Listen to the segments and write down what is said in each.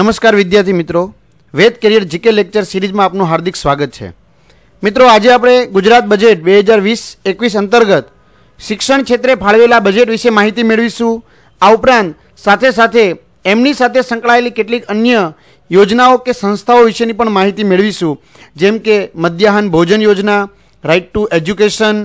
નમસ્કાર વિદ્યાર્થી મિત્રો વેદ કેરિયર જીકે લેક્ચર સિરીઝમાં આપનું હાર્દિક સ્વાગત છે મિત્રો આજે આપણે ગુજરાત બજેટ બે હજાર વીસ એકવીસ અંતર્ગત શિક્ષણ ક્ષેત્રે ફાળવેલા બજેટ વિશે માહિતી મેળવીશું આ ઉપરાંત સાથે સાથે એમની સાથે સંકળાયેલી કેટલીક અન્ય યોજનાઓ કે સંસ્થાઓ વિશેની પણ માહિતી મેળવીશું જેમ કે મધ્યાહન ભોજન યોજના રાઇટ ટુ એજ્યુકેશન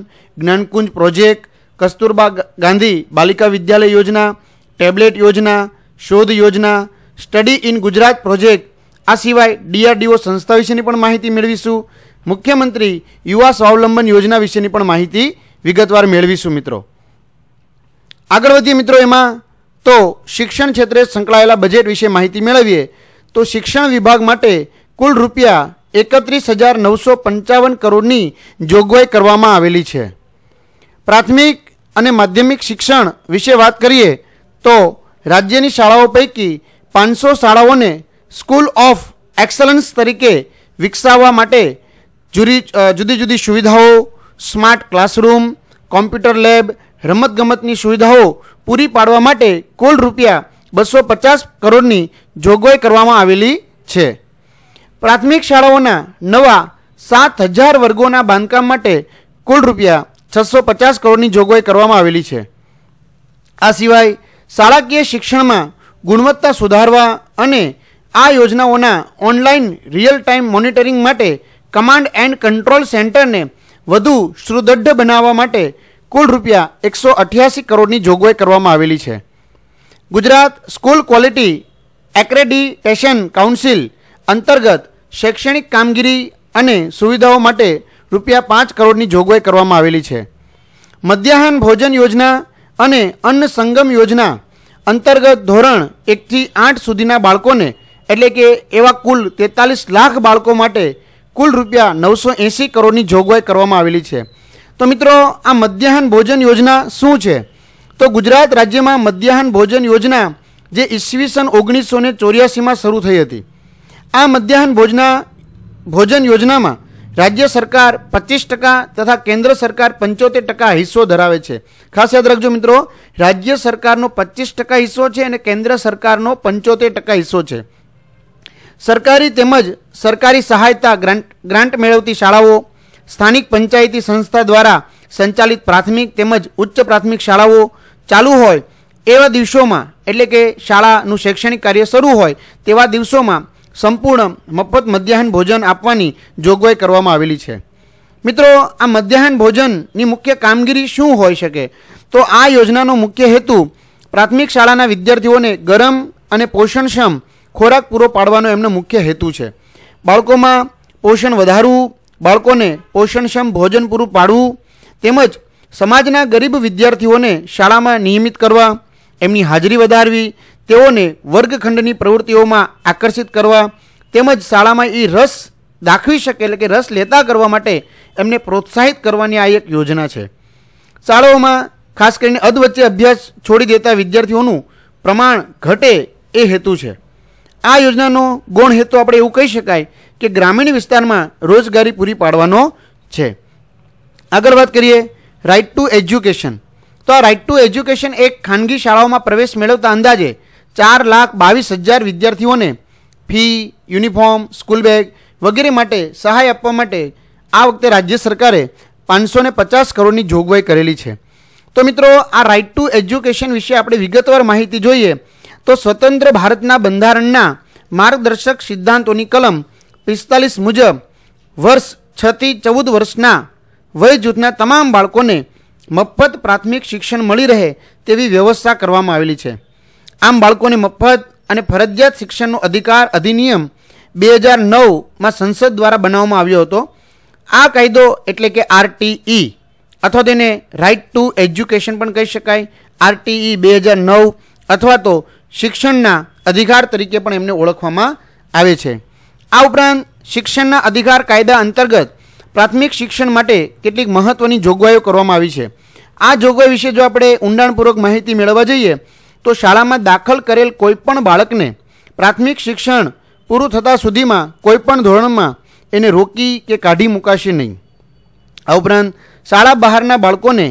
જ્ઞાનકુંજ પ્રોજેક્ટ કસ્તુરબા ગાંધી બાલિકા વિદ્યાલય યોજના ટેબ્લેટ યોજના શોધ યોજના સ્ટડી ઇન ગુજરાત પ્રોજેક્ટ આ સિવાય ડીઆરડીઓ સંસ્થા વિશેની પણ માહિતી મેળવીશું મુખ્યમંત્રી યુવા સ્વાવલંબન યોજના વિશેની પણ માહિતી વિગતવાર મેળવીશું મિત્રો આગળ વધીએ મિત્રો એમાં તો શિક્ષણ ક્ષેત્રે સંકળાયેલા બજેટ વિશે માહિતી મેળવીએ તો શિક્ષણ વિભાગ માટે કુલ રૂપિયા એકત્રીસ હજાર નવસો પંચાવન કરોડની જોગવાઈ કરવામાં આવેલી છે પ્રાથમિક અને માધ્યમિક શિક્ષણ વિશે વાત કરીએ તો રાજ્યની શાળાઓ પૈકી પાંચસો શાળાઓને સ્કૂલ ઓફ એક્સલન્સ તરીકે વિકસાવવા માટે જુદી જુદી જુદી સુવિધાઓ સ્માર્ટ ક્લાસરૂમ કોમ્પ્યુટર લેબ રમતગમતની સુવિધાઓ પૂરી પાડવા માટે કુલ રૂપિયા બસો પચાસ કરોડની જોગવાઈ કરવામાં આવેલી છે પ્રાથમિક શાળાઓના નવા સાત હજાર વર્ગોના બાંધકામ માટે કુલ રૂપિયા છસો પચાસ કરોડની જોગવાઈ કરવામાં આવેલી છે આ સિવાય શાળાકીય શિક્ષણમાં ગુણવત્તા સુધારવા અને આ યોજનાઓના ઓનલાઈન રિયલ ટાઈમ મોનિટરિંગ માટે કમાન્ડ એન્ડ કંટ્રોલ સેન્ટરને વધુ સુદૃઢ બનાવવા માટે કુલ રૂપિયા એકસો અઠ્યાસી કરોડની જોગવાઈ કરવામાં આવેલી છે Gujarat school quality accreditation council અંતર્ગત શૈક્ષણિક કામગીરી અને સુવિધાઓ માટે રૂપિયા પાંચ કરોડની જોગવાઈ કરવામાં આવેલી છે મધ્યાહન ભોજન યોજના અને અન્ન સંગમ યોજના અંતર્ગત ધોરણ એકથી આઠ સુધીના બાળકોને એટલે કે એવા કુલ તેતાલીસ લાખ બાળકો માટે કુલ રૂપિયા નવસો એંસી કરોડની જોગવાઈ કરવામાં આવેલી છે તો મિત્રો આ મધ્યાહન ભોજન યોજના શું છે તો ગુજરાત રાજ્યમાં મધ્યાહન ભોજન યોજના જે ઈસવીસન ઓગણીસો ને ચોર્યાસીમાં શરૂ થઈ હતી આ મધ્યાહન ભોજના ભોજન યોજનામાં રાજ્ય સરકાર પચીસ ટકા તથા કેન્દ્ર સરકાર પંચોતેર ટકા હિસ્સો ધરાવે છે ખાસ યાદ રાખજો મિત્રો રાજ્ય સરકારનો પચીસ ટકા હિસ્સો છે અને કેન્દ્ર સરકારનો પંચોતેર ટકા હિસ્સો છે સરકારી તેમજ સરકારી સહાયતા ગ્રાન્ટ ગ્રાન્ટ મેળવતી શાળાઓ સ્થાનિક પંચાયતી સંસ્થા દ્વારા સંચાલિત પ્રાથમિક તેમજ ઉચ્ચ પ્રાથમિક શાળાઓ ચાલુ હોય એવા દિવસોમાં એટલે કે શાળાનું શૈક્ષણિક કાર્ય શરૂ હોય તેવા દિવસોમાં સંપૂર્ણ મફત મધ્યાહન ભોજન આપવાની જોગવાઈ કરવામાં આવેલી છે મિત્રો આ મધ્યાહન ભોજનની મુખ્ય કામગીરી શું હોઈ શકે તો આ યોજનાનો મુખ્ય હેતુ પ્રાથમિક શાળાના વિદ્યાર્થીઓને ગરમ અને પોષણક્ષમ ખોરાક પૂરો પાડવાનો એમનો મુખ્ય હેતુ છે બાળકોમાં પોષણ વધારવું બાળકોને પોષણક્ષમ ભોજન પૂરું પાડવું તેમજ સમાજના ગરીબ વિદ્યાર્થીઓને શાળામાં નિયમિત કરવા એમની હાજરી વધારવી તેઓને વર્ગખંડની પ્રવૃત્તિઓમાં આકર્ષિત કરવા તેમજ શાળામાં એ રસ દાખવી શકે એટલે કે રસ લેતા કરવા માટે એમને પ્રોત્સાહિત કરવાની આ એક યોજના છે શાળાઓમાં ખાસ કરીને અધવચ્ચે અભ્યાસ છોડી દેતા વિદ્યાર્થીઓનું પ્રમાણ ઘટે એ હેતુ છે આ યોજનાનો ગૌણ હેતુ આપણે એવું કહી શકાય કે ગ્રામીણ વિસ્તારમાં રોજગારી પૂરી પાડવાનો છે આગળ વાત કરીએ રાઇટ ટુ એજ્યુકેશન તો આ રાઇટ ટુ એજ્યુકેશન એક ખાનગી શાળાઓમાં પ્રવેશ મેળવતા અંદાજે ચાર લાખ બાવીસ હજાર વિદ્યાર્થીઓને ફી યુનિફોર્મ સ્કૂલ બેગ વગેરે માટે સહાય આપવા માટે આ વખતે રાજ્ય સરકારે પાંચસો ને પચાસ કરોડની જોગવાઈ કરેલી છે તો મિત્રો આ રાઇટ ટુ એજ્યુકેશન વિશે આપણે વિગતવાર માહિતી જોઈએ તો સ્વતંત્ર ભારતના બંધારણના માર્ગદર્શક સિદ્ધાંતોની કલમ પિસ્તાલીસ મુજબ વર્ષ છથી ચૌદ વર્ષના વય જૂથના તમામ બાળકોને મફત પ્રાથમિક શિક્ષણ મળી રહે તેવી વ્યવસ્થા કરવામાં આવેલી છે આમ બાળકોને મફત અને ફરજિયાત શિક્ષણનો અધિકાર અધિનિયમ બે હજાર નવમાં સંસદ દ્વારા બનાવવામાં આવ્યો હતો આ કાયદો એટલે કે આરટીઈ અથવા તેને રાઇટ ટુ એજ્યુકેશન પણ કહી શકાય આરટીઈ બે હજાર નવ અથવા તો શિક્ષણના અધિકાર તરીકે પણ એમને ઓળખવામાં આવે છે આ ઉપરાંત શિક્ષણના અધિકાર કાયદા અંતર્ગત પ્રાથમિક શિક્ષણ માટે કેટલીક મહત્ત્વની જોગવાઈઓ કરવામાં આવી છે આ જોગવાઈ વિશે જો આપણે ઊંડાણપૂર્વક માહિતી મેળવવા જઈએ તો શાળામાં દાખલ કરેલ કોઈપણ બાળકને પ્રાથમિક શિક્ષણ પૂરું થતાં સુધીમાં કોઈપણ ધોરણમાં એને રોકી કે કાઢી મૂકાશે નહીં આ ઉપરાંત શાળા બહારના બાળકોને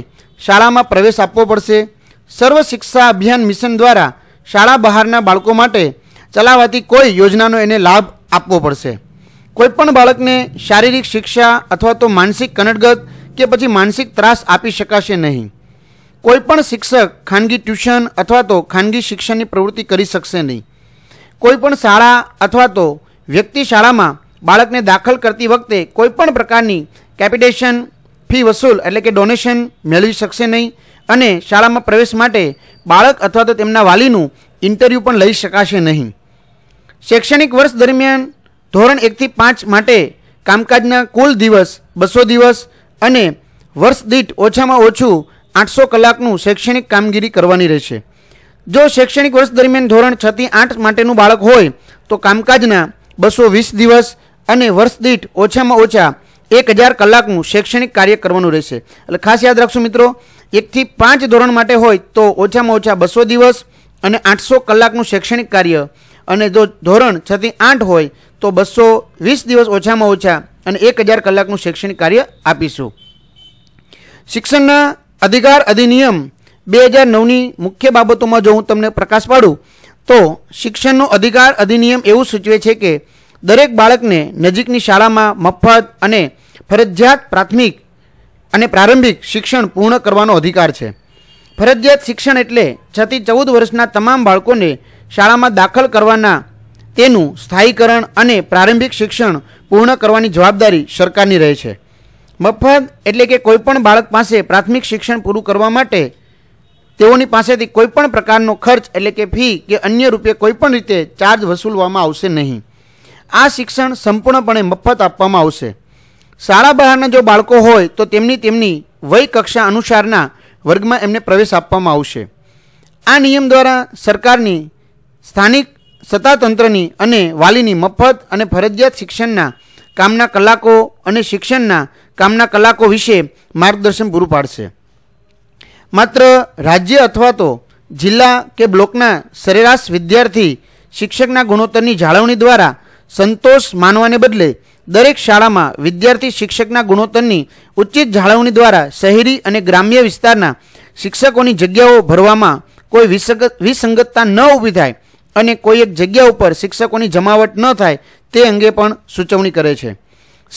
શાળામાં પ્રવેશ આપવો પડશે સર્વ શિક્ષા અભિયાન મિશન દ્વારા શાળા બહારના બાળકો માટે ચલાવાતી કોઈ યોજનાનો એને લાભ આપવો પડશે કોઈપણ બાળકને શારીરિક શિક્ષા અથવા તો માનસિક કનડગત કે પછી માનસિક ત્રાસ આપી શકાશે નહીં કોઈપણ શિક્ષક ખાનગી ટ્યુશન અથવા તો ખાનગી શિક્ષણની પ્રવૃત્તિ કરી શકશે નહીં કોઈપણ શાળા અથવા તો વ્યક્તિ શાળામાં બાળકને દાખલ કરતી વખતે કોઈપણ પ્રકારની કેપિટેશન ફી વસૂલ એટલે કે ડોનેશન મેળવી શકશે નહીં અને શાળામાં પ્રવેશ માટે બાળક અથવા તો તેમના વાલીનું ઇન્ટરવ્યૂ પણ લઈ શકાશે નહીં શૈક્ષણિક વર્ષ દરમિયાન ધોરણ એકથી પાંચ માટે કામકાજના કુલ દિવસ બસો દિવસ અને વર્ષ દીઠ ઓછામાં ઓછું આઠસો કલાકનું શૈક્ષણિક કામગીરી કરવાની રહેશે જો શૈક્ષણિક વર્ષ દરમિયાન ધોરણ છ થી આઠ માટેનું બાળક હોય તો કામકાજના બસો વીસ દિવસ અને વર્ષ દીઠ ઓછામાં ઓછા એક હજાર કલાકનું શૈક્ષણિક કાર્ય કરવાનું રહેશે એટલે ખાસ યાદ રાખશો મિત્રો એકથી પાંચ ધોરણ માટે હોય તો ઓછામાં ઓછા બસો દિવસ અને આઠસો કલાકનું શૈક્ષણિક કાર્ય અને જો ધોરણ છથી આઠ હોય તો બસો વીસ દિવસ ઓછામાં ઓછા અને એક હજાર કલાકનું શૈક્ષણિક કાર્ય આપીશું શિક્ષણના અધિકાર અધિનિયમ બે હજાર નવની મુખ્ય બાબતોમાં જો હું તમને પ્રકાશ પાડું તો શિક્ષણનો અધિકાર અધિનિયમ એવું સૂચવે છે કે દરેક બાળકને નજીકની શાળામાં મફત અને ફરજિયાત પ્રાથમિક અને પ્રારંભિક શિક્ષણ પૂર્ણ કરવાનો અધિકાર છે ફરજિયાત શિક્ષણ એટલે છથી ચૌદ વર્ષના તમામ બાળકોને શાળામાં દાખલ કરવાના તેનું સ્થાયીકરણ અને પ્રારંભિક શિક્ષણ પૂર્ણ કરવાની જવાબદારી સરકારની રહે છે મફત એટલે કે કોઈપણ બાળક પાસે પ્રાથમિક શિક્ષણ પૂરું કરવા માટે તેઓની પાસેથી કોઈપણ પ્રકારનો ખર્ચ એટલે કે ફી કે અન્ય રૂપિયા કોઈપણ રીતે ચાર્જ વસૂલવામાં આવશે નહીં આ શિક્ષણ સંપૂર્ણપણે મફત આપવામાં આવશે શાળા બહારના જો બાળકો હોય તો તેમની તેમની વય કક્ષા અનુસારના વર્ગમાં એમને પ્રવેશ આપવામાં આવશે આ નિયમ દ્વારા સરકારની સ્થાનિક સત્તાતંત્રની અને વાલીની મફત અને ફરજિયાત શિક્ષણના કામના કલાકો અને શિક્ષણના કામના કલાકો વિશે માર્ગદર્શન પૂરું પાડશે માત્ર રાજ્ય અથવા તો જિલ્લા કે બ્લોકના સરેરાશ વિદ્યાર્થી શિક્ષકના ગુણોત્તરની જાળવણી દ્વારા સંતોષ માનવાને બદલે દરેક શાળામાં વિદ્યાર્થી શિક્ષકના ગુણોત્તરની ઉચિત જાળવણી દ્વારા શહેરી અને ગ્રામ્ય વિસ્તારના શિક્ષકોની જગ્યાઓ ભરવામાં કોઈ વિસંગતતા ન ઊભી થાય અને કોઈ એક જગ્યા ઉપર શિક્ષકોની જમાવટ ન થાય તે અંગે પણ સૂચવણી કરે છે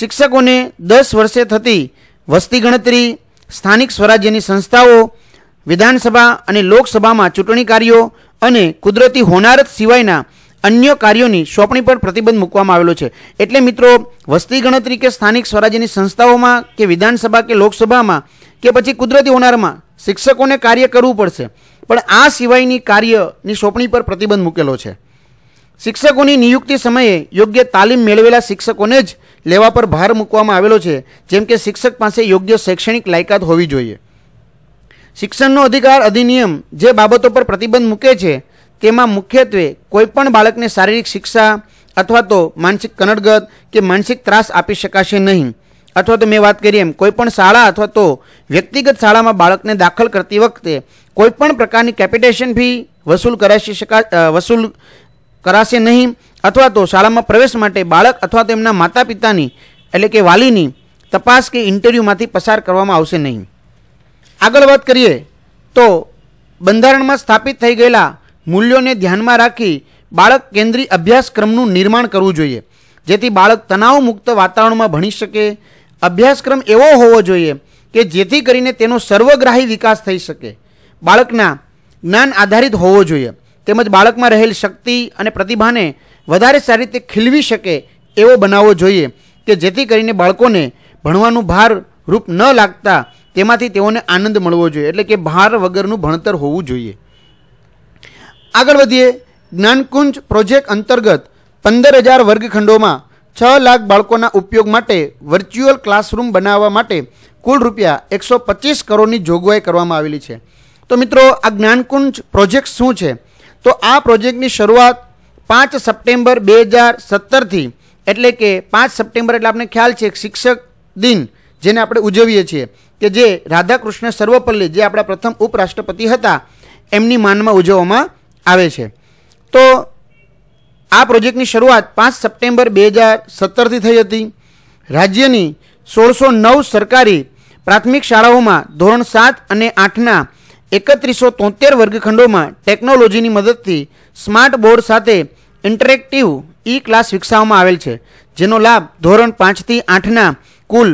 શિક્ષકોને દસ વર્ષે થતી વસ્તી ગણતરી સ્થાનિક સ્વરાજ્યની સંસ્થાઓ વિધાનસભા અને લોકસભામાં ચૂંટણી કાર્યો અને કુદરતી હોનારત સિવાયના અન્ય કાર્યોની સોંપણી પર પ્રતિબંધ મૂકવામાં આવેલો છે એટલે મિત્રો વસ્તી ગણતરી કે સ્થાનિક સ્વરાજ્યની સંસ્થાઓમાં કે વિધાનસભા કે લોકસભામાં કે પછી કુદરતી હોનારમાં શિક્ષકોને કાર્ય કરવું પડશે પણ આ સિવાયની કાર્યની સોંપણી પર પ્રતિબંધ મૂકેલો છે શિક્ષકોની નિયુક્તિ સમયે યોગ્ય તાલીમ મેળવેલા શિક્ષકોને જ લેવા પર ભાર મૂકવામાં આવેલો છે જેમ કે શિક્ષક પાસે યોગ્ય શૈક્ષણિક લાયકાત હોવી જોઈએ શિક્ષણનો અધિકાર અધિનિયમ જે બાબતો પર પ્રતિબંધ મૂકે છે તેમાં મુખ્યત્વે કોઈપણ બાળકને શારીરિક શિક્ષા અથવા તો માનસિક કનડગત કે માનસિક ત્રાસ આપી શકાશે નહીં અથવા તો મેં વાત કરી એમ કોઈપણ શાળા અથવા તો વ્યક્તિગત શાળામાં બાળકને દાખલ કરતી વખતે કોઈપણ પ્રકારની કેપિટેશન ફી વસૂલ કરાશી શકા વસૂલ કરાશે નહીં અથવા તો શાળામાં પ્રવેશ માટે બાળક અથવા તેમના માતા પિતાની એટલે કે વાલીની તપાસ કે ઇન્ટરવ્યૂમાંથી પસાર કરવામાં આવશે નહીં આગળ વાત કરીએ તો બંધારણમાં સ્થાપિત થઈ ગયેલા મૂલ્યોને ધ્યાનમાં રાખી બાળક કેન્દ્રીય અભ્યાસક્રમનું નિર્માણ કરવું જોઈએ જેથી બાળક તણાવ મુક્ત વાતાવરણમાં ભણી શકે અભ્યાસક્રમ એવો હોવો જોઈએ કે જેથી કરીને તેનો સર્વગ્રાહી વિકાસ થઈ શકે બાળકના જ્ઞાન આધારિત હોવો જોઈએ તેમજ બાળકમાં રહેલ શક્તિ અને પ્રતિભાને વધારે સારી રીતે ખીલવી શકે એવો બનાવવો જોઈએ કે જેથી કરીને બાળકોને ભણવાનું ભાર રૂપ ન લાગતા તેમાંથી તેઓને આનંદ મળવો જોઈએ એટલે કે ભાર વગરનું ભણતર હોવું જોઈએ આગળ વધીએ જ્ઞાનકુંજ પ્રોજેક્ટ અંતર્ગત પંદર હજાર વર્ગખંડોમાં છ લાખ બાળકોના ઉપયોગ માટે વર્ચ્યુઅલ ક્લાસરૂમ બનાવવા માટે કુલ રૂપિયા એકસો પચીસ કરોડની જોગવાઈ કરવામાં આવેલી છે તો મિત્રો આ જ્ઞાનકુંજ પ્રોજેક્ટ શું છે તો આ પ્રોજેક્ટની શરૂઆત પાંચ સપ્ટેમ્બર બે હજાર સત્તરથી એટલે કે પાંચ સપ્ટેમ્બર એટલે આપણે ખ્યાલ છે શિક્ષક દિન જેને આપણે ઉજવીએ છીએ કે જે રાધાકૃષ્ણ સર્વપલ્લી જે આપણા પ્રથમ ઉપરાષ્ટ્રપતિ હતા એમની માનમાં ઉજવવામાં આવે છે તો આ પ્રોજેક્ટની શરૂઆત પાંચ સપ્ટેમ્બર બે હજાર સત્તરથી થઈ હતી રાજ્યની સોળસો નવ સરકારી પ્રાથમિક શાળાઓમાં ધોરણ સાત અને આઠના એકત્રીસો તોતેર વર્ગખંડોમાં ટેકનોલોજીની મદદથી સ્માર્ટ બોર્ડ સાથે ઇન્ટરેક્ટિવ ઈ ક્લાસ વિકસાવવામાં આવેલ છે જેનો લાભ ધોરણ પાંચથી આઠના કુલ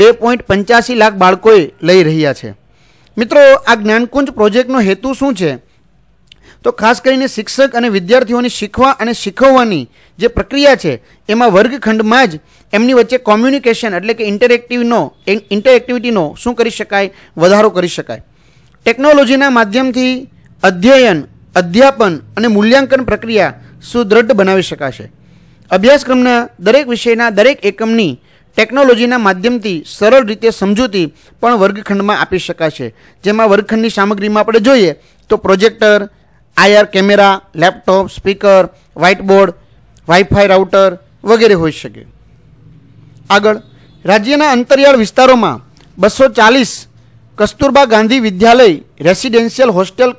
બે પોઈન્ટ પંચ્યાસી લાખ બાળકોએ લઈ રહ્યા છે મિત્રો આ જ્ઞાનકુંજ પ્રોજેક્ટનો હેતુ શું છે તો ખાસ કરીને શિક્ષક અને વિદ્યાર્થીઓને શીખવા અને શીખવવાની જે પ્રક્રિયા છે એમાં વર્ગખંડમાં જ એમની વચ્ચે કોમ્યુનિકેશન એટલે કે ઇન્ટરેક્ટિવનો ઇન્ટરેક્ટિવિટીનો શું કરી શકાય વધારો કરી શકાય ટેકનોલોજીના માધ્યમથી અધ્યયન અધ્યાપન અને મૂલ્યાંકન પ્રક્રિયા સુદૃઢ બનાવી શકાશે અભ્યાસક્રમના દરેક વિષયના દરેક એકમની ટેકનોલોજીના માધ્યમથી સરળ રીતે સમજૂતી પણ વર્ગખંડમાં આપી શકાશે જેમાં વર્ગખંડની સામગ્રીમાં આપણે જોઈએ તો projector IR camera laptop speaker whiteboard wifi router વગેરે હોઈ શકે આગળ રાજ્યના અંતરિયાળ વિસ્તારોમાં બસો ચાલીસ કસ્તુરબા ગાંધી વિદ્યાલય રેસિડેન્શિયલ હોસ્ટેલ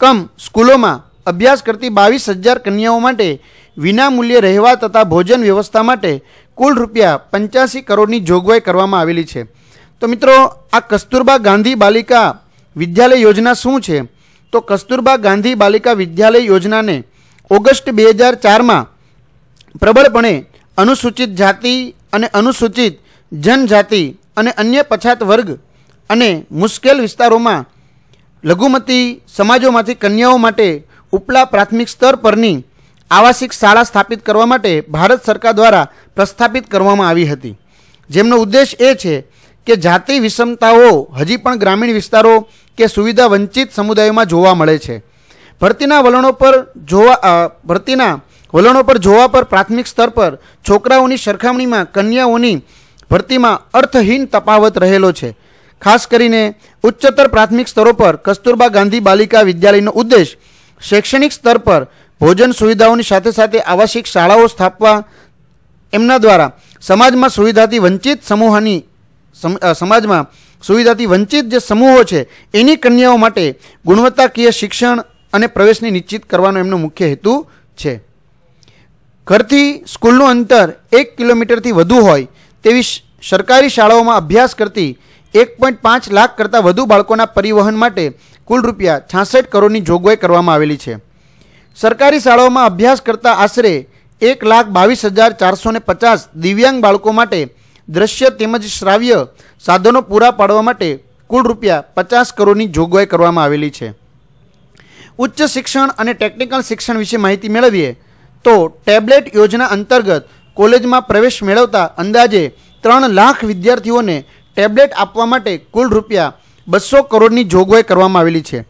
કમ સ્કૂલોમાં અભ્યાસ કરતી બાવીસ હજાર કન્યાઓ માટે વિનામૂલ્ય રહેવા તથા ભોજન વ્યવસ્થા માટે કુલ રૂપિયા પંચ્યાસી કરોડની જોગવાઈ કરવામાં આવેલી છે તો મિત્રો આ કસ્તુરબા ગાંધી બાલિકા વિદ્યાલય યોજના શું છે તો કસ્તુરબા ગાંધી બાલિકા વિદ્યાલય યોજનાને ઓગસ્ટ બે હજાર ચારમાં પ્રબળપણે અનુસૂચિત જાતિ અને અનુસૂચિત જનજાતિ અને અન્ય પછાત વર્ગ અને મુશ્કેલ વિસ્તારોમાં લઘુમતી સમાજોમાંથી કન્યાઓ માટે ઉપલા પ્રાથમિક સ્તર પરની આવાસિક શાળા સ્થાપિત કરવા માટે ભારત સરકાર દ્વારા પ્રસ્થાપિત કરવામાં આવી હતી જેમનો ઉદ્દેશ એ છે કે જાતિ વિષમતાઓ હજી પણ ગ્રામીણ વિસ્તારો કે સુવિધા વંચિત સમુદાયોમાં જોવા મળે છે ભરતીના વલણો પર જોવા ભરતીના વલણો પર જોવા પર પ્રાથમિક સ્તર પર છોકરાઓની સરખામણીમાં કન્યાઓની ભરતીમાં અર્થહીન તફાવત રહેલો છે ખાસ કરીને ઉચ્ચતર પ્રાથમિક સ્તરો પર કસ્તુરબા ગાંધી બાલિકા વિદ્યાલયનો ઉદ્દેશ શૈક્ષણિક સ્તર પર ભોજન સુવિધાઓની સાથે સાથે આવાસિક શાળાઓ સ્થાપવા એમના દ્વારા સમાજમાં સુવિધાથી વંચિત સમૂહની સમાજમાં સુવિધાથી વંચિત જે સમૂહો છે એની કન્યાઓ માટે ગુણવત્તાકીય શિક્ષણ અને પ્રવેશની નિશ્ચિત કરવાનો એમનો મુખ્ય હેતુ છે ઘરથી સ્કૂલનું અંતર એક કિલોમીટરથી વધુ હોય તેવી સરકારી શાળાઓમાં અભ્યાસ કરતી એક પોઈન્ટ પાંચ લાખ કરતાં વધુ બાળકોના પરિવહન માટે કુલ રૂપિયા છાસઠ કરોડની જોગવાઈ કરવામાં આવેલી છે સરકારી શાળાઓમાં અભ્યાસ કરતા આશરે એક લાખ બાવીસ હજાર ચારસો ને પચાસ દિવ્યાંગ બાળકો માટે દ્રશ્ય તેમજ શ્રાવ્ય સાધનો પૂરા પાડવા માટે કુલ રૂપિયા પચાસ કરોડની જોગવાઈ કરવામાં આવેલી છે ઉચ્ચ શિક્ષણ અને ટેકનિકલ શિક્ષણ વિશે માહિતી મેળવીએ તો ટેબ્લેટ યોજના અંતર્ગત કોલેજમાં પ્રવેશ મેળવતા અંદાજે ત્રણ લાખ વિદ્યાર્થીઓને ટેબ્લેટ આપવા માટે કુલ રૂપિયા બસો કરોડની જોગવાઈ કરવામાં આવેલી છે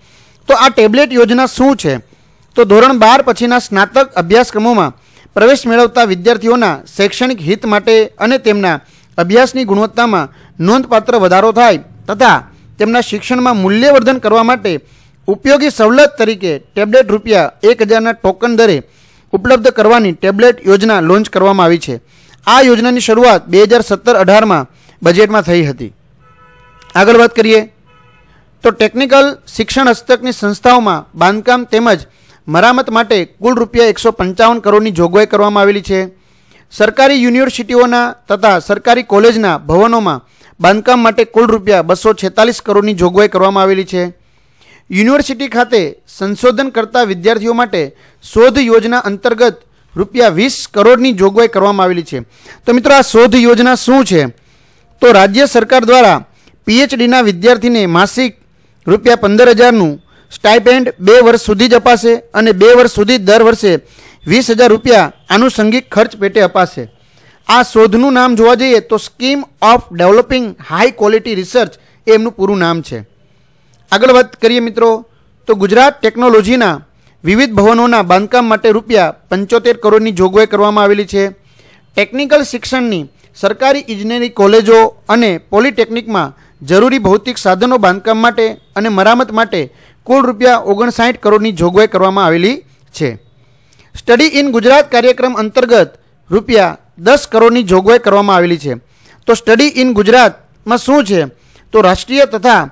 તો આ ટેબ્લેટ યોજના શું છે તો ધોરણ બાર પછીના સ્નાતક અભ્યાસક્રમોમાં પ્રવેશ મેળવતા વિદ્યાર્થીઓના શૈક્ષણિક હિત માટે અને તેમના અભ્યાસની ગુણવત્તામાં નોંધપાત્ર વધારો થાય તથા તેમના શિક્ષણમાં મૂલ્યવર્ધન કરવા માટે ઉપયોગી સવલત તરીકે ટેબ્લેટ રૂપિયા એક હજારના ટોકન દરે ઉપલબ્ધ કરવાની ટેબ્લેટ યોજના લોન્ચ કરવામાં આવી છે આ યોજનાની શરૂઆત બે હજાર સત્તર અઢારમાં બજેટમાં થઈ હતી આગળ વાત કરીએ તો ટેકનિકલ શિક્ષણ હસ્તકની સંસ્થાઓમાં બાંધકામ તેમજ મરામત માટે કુલ રૂપિયા એકસો પંચાવન કરોડની જોગવાઈ કરવામાં આવેલી છે સરકારી યુનિવર્સિટીઓના તથા સરકારી કોલેજના ભવનોમાં બાંધકામ માટે કુલ રૂપિયા બસો છેતાલીસ કરોડની જોગવાઈ કરવામાં આવેલી છે યુનિવર્સિટી ખાતે સંશોધન કરતા વિદ્યાર્થીઓ માટે શોધ યોજના અંતર્ગત રૂપિયા વીસ કરોડની જોગવાઈ કરવામાં આવેલી છે તો મિત્રો આ શોધ યોજના શું છે તો રાજ્ય સરકાર દ્વારા પીએચડીના વિદ્યાર્થીને માસિક રૂપિયા પંદર હજારનું સ્ટાઇપેન્ડ બે વર્ષ સુધી જ અપાશે અને બે વર્ષ સુધી દર વર્ષે વીસ હજાર રૂપિયા આનુષંગિક ખર્ચ પેટે અપાશે આ શોધનું નામ જોવા જઈએ તો scheme of developing high quality research એ એમનું પૂરું નામ છે આગળ વાત કરીએ મિત્રો તો ગુજરાત ટેકનોલોજીના વિવિધ ભવનોના બાંધકામ માટે રૂપિયા પંચોતેર કરોડની જોગવાઈ કરવામાં આવેલી છે ટેકનિકલ શિક્ષણની સરકારી ઇજનેરી કોલેજો અને પોલિટેકનિકમાં જરૂરી ભૌતિક સાધનો બાંધકામ માટે અને મરામત માટે કુલ રૂપિયા ઓગણસાઠ કરોડની જોગવાઈ કરવામાં આવેલી છે સ્ટડી ઇન ગુજરાત કાર્યક્રમ અંતર્ગત રૂપિયા દસ કરોડની જોગવાઈ કરવામાં આવેલી છે તો સ્ટડી ઇન ગુજરાતમાં શું છે તો રાષ્ટ્રીય તથા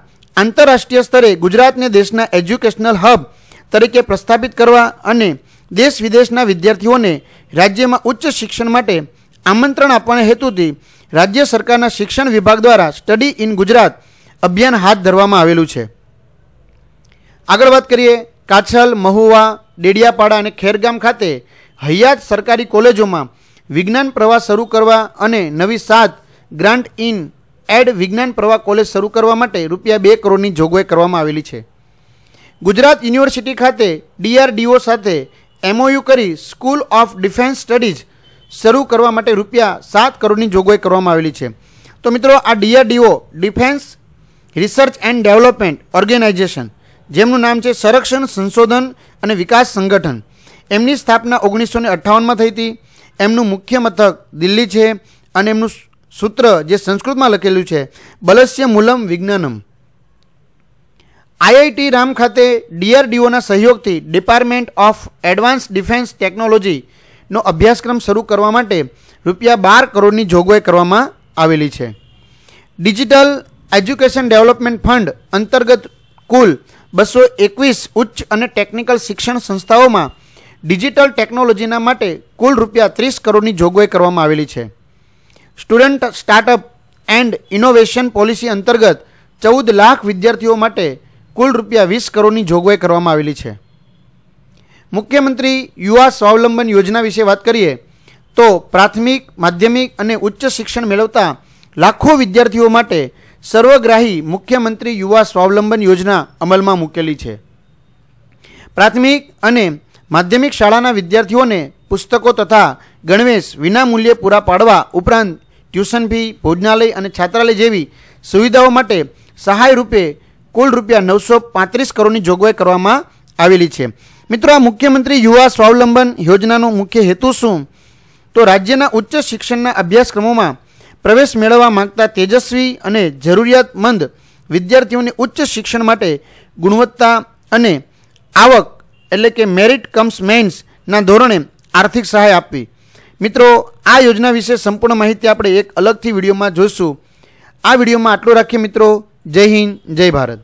આંતરરાષ્ટ્રીય સ્તરે ગુજરાતને દેશના એજ્યુકેશનલ હબ તરીકે પ્રસ્થાપિત કરવા અને દેશ વિદેશના વિદ્યાર્થીઓને રાજ્યમાં ઉચ્ચ શિક્ષણ માટે આમંત્રણ આપવાના હેતુથી રાજ્ય સરકારના શિક્ષણ વિભાગ દ્વારા સ્ટડી ઇન ગુજરાત અભિયાન હાથ ધરવામાં આવેલું છે આગળ વાત કરીએ કાછલ મહુવા ડેડિયાપાડા અને ખેરગામ ખાતે હૈયાત સરકારી કોલેજોમાં વિજ્ઞાન પ્રવાહ શરૂ કરવા અને નવી સાત ગ્રાન્ટ ઇન એડ વિજ્ઞાન પ્રવાહ કોલેજ શરૂ કરવા માટે રૂપિયા બે કરોડની જોગવાઈ કરવામાં આવેલી છે ગુજરાત યુનિવર્સિટી ખાતે ડીઆરડીઓ સાથે એમઓયુ કરી સ્કૂલ ઓફ ડિફેન્સ સ્ટડીઝ શરૂ કરવા માટે રૂપિયા સાત કરોડની જોગવાઈ કરવામાં આવેલી છે તો મિત્રો આ DRDO defence research and development organisation જેમનું નામ છે સંરક્ષણ સંશોધન અને વિકાસ સંગઠન એમની સ્થાપના ઓગણીસો ને અઠ્ઠાવનમાં થઈ હતી એમનું મુખ્ય મથક દિલ્હી છે અને એમનું સૂત્ર જે સંસ્કૃતમાં લખેલું છે બલસ્ય મૂલમ વિજ્ઞાનમ આઈઆઈટી રામ ખાતે ડીઆરડીઓના સહયોગથી department of advance defence technology નો અભ્યાસક્રમ શરૂ કરવા માટે રૂપિયા બાર કરોડની જોગવાઈ કરવામાં આવેલી છે ડિજિટલ એજ્યુકેશન ડેવલપમેન્ટ ફંડ અંતર્ગત કુલ બસો એકવીસ ઉચ્ચ અને ટેકનિકલ શિક્ષણ સંસ્થાઓમાં ડિજિટલ ટેકનોલોજીના માટે કુલ રૂપિયા ત્રીસ કરોડની જોગવાઈ કરવામાં આવેલી છે student startup and innovation policy અંતર્ગત ચૌદ લાખ વિદ્યાર્થીઓ માટે કુલ રૂપિયા વીસ કરોડની જોગવાઈ કરવામાં આવેલી છે મુખ્યમંત્રી યુવા સ્વાવલંબન યોજના વિશે વાત કરીએ તો પ્રાથમિક માધ્યમિક અને ઉચ્ચ શિક્ષણ મેળવતા લાખો વિદ્યાર્થીઓ માટે સર્વગ્રાહી મુખ્યમંત્રી યુવા સ્વાવલંબન યોજના અમલમાં મૂકેલી છે પ્રાથમિક અને માધ્યમિક શાળાના વિદ્યાર્થીઓને પુસ્તકો તથા ગણવેશ વિનામૂલ્યે પૂરા પાડવા ઉપરાંત ટ્યુશન ફી ભોજનાલય અને છાત્રાલય જેવી સુવિધાઓ માટે સહાય રૂપે કુલ રૂપિયા નવસો પાંત્રીસ કરોડની જોગવાઈ કરવામાં આવેલી છે મિત્રો આ મુખ્યમંત્રી યુવા સ્વાવલંબન યોજનાનો મુખ્ય હેતુ શું તો રાજ્યના ઉચ્ચ શિક્ષણના અભ્યાસક્રમોમાં પ્રવેશ મેળવવા માંગતા તેજસ્વી અને જરૂરિયાતમંદ વિદ્યાર્થીઓને ઉચ્ચ શિક્ષણ માટે ગુણવત્તા અને આવક એટલે કે મેરિટ કમ્સ મેન્સના ધોરણે આર્થિક સહાય આપવી મિત્રો આ યોજના વિશે સંપૂર્ણ માહિતી આપણે એક અલગથી વિડીયોમાં જોઈશું આ વિડીયોમાં આટલું રાખીએ મિત્રો જય હિન્દ જય ભારત